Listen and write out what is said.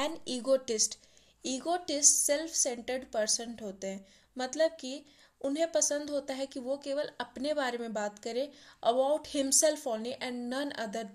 N egotist egotist self centred person होते हैं मतलब कि उन्हें पसंद होता है कि वो केवल अपने बारे में बात करें about himself only and none other